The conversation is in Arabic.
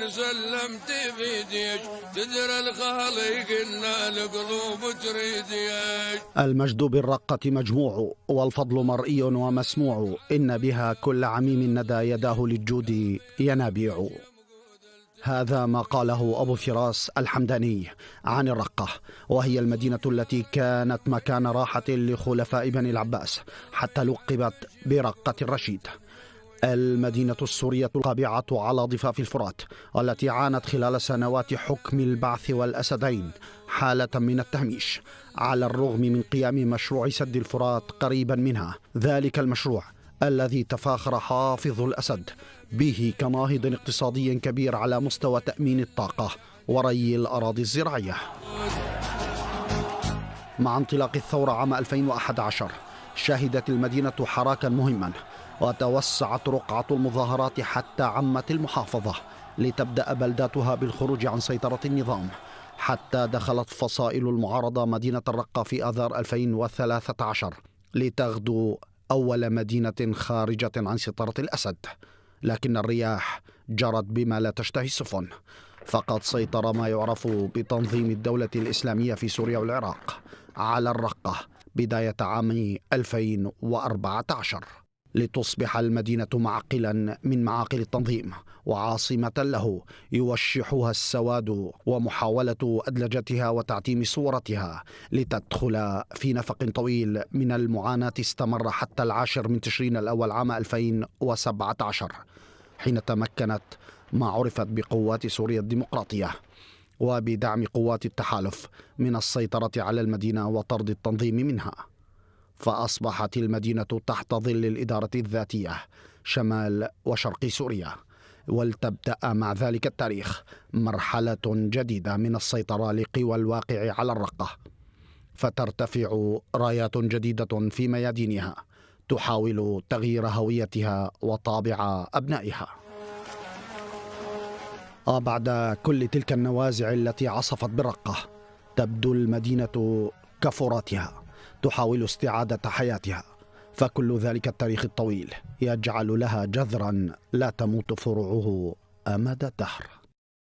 من سلمت بيديك تدرى الخالق إن القلوب تريديك المجد بالرقة مجموع والفضل مرئي ومسموع إن بها كل عميم ندى يداه للجود ينابيع هذا ما قاله أبو فراس الحمداني عن الرقة وهي المدينة التي كانت مكان راحة لخلفاء بني العباس حتى لقبت برقة الرشيد المدينة السورية القابعة على ضفاف الفرات التي عانت خلال سنوات حكم البعث والأسدين حالة من التهميش على الرغم من قيام مشروع سد الفرات قريبا منها ذلك المشروع الذي تفاخر حافظ الأسد به كناهض اقتصادي كبير على مستوى تأمين الطاقة وري الأراضي الزراعية مع انطلاق الثورة عام 2011 شهدت المدينة حراكا مهما وتوسعت رقعة المظاهرات حتى عمت المحافظة لتبدأ بلداتها بالخروج عن سيطرة النظام حتى دخلت فصائل المعارضة مدينة الرقة في آذار 2013 لتغدو أول مدينة خارجة عن سيطرة الأسد لكن الرياح جرت بما لا تشتهي السفن فقد سيطر ما يعرف بتنظيم الدولة الإسلامية في سوريا والعراق على الرقة بداية عام 2014 لتصبح المدينة معقلا من معاقل التنظيم وعاصمة له يوشحها السواد ومحاولة أدلجتها وتعتيم صورتها لتدخل في نفق طويل من المعاناة استمر حتى العاشر من تشرين الأول عام 2017 حين تمكنت ما عرفت بقوات سوريا الديمقراطية وبدعم قوات التحالف من السيطرة على المدينة وطرد التنظيم منها فأصبحت المدينة تحت ظل الإدارة الذاتية شمال وشرق سوريا ولتبدأ مع ذلك التاريخ مرحلة جديدة من السيطرة لقوى الواقع على الرقة فترتفع رايات جديدة في ميادينها تحاول تغيير هويتها وطابع أبنائها آه، بعد كل تلك النوازع التي عصفت برقة تبدو المدينة كفراتها تحاول استعادة حياتها فكل ذلك التاريخ الطويل يجعل لها جذرا لا تموت فروعه امد الدهر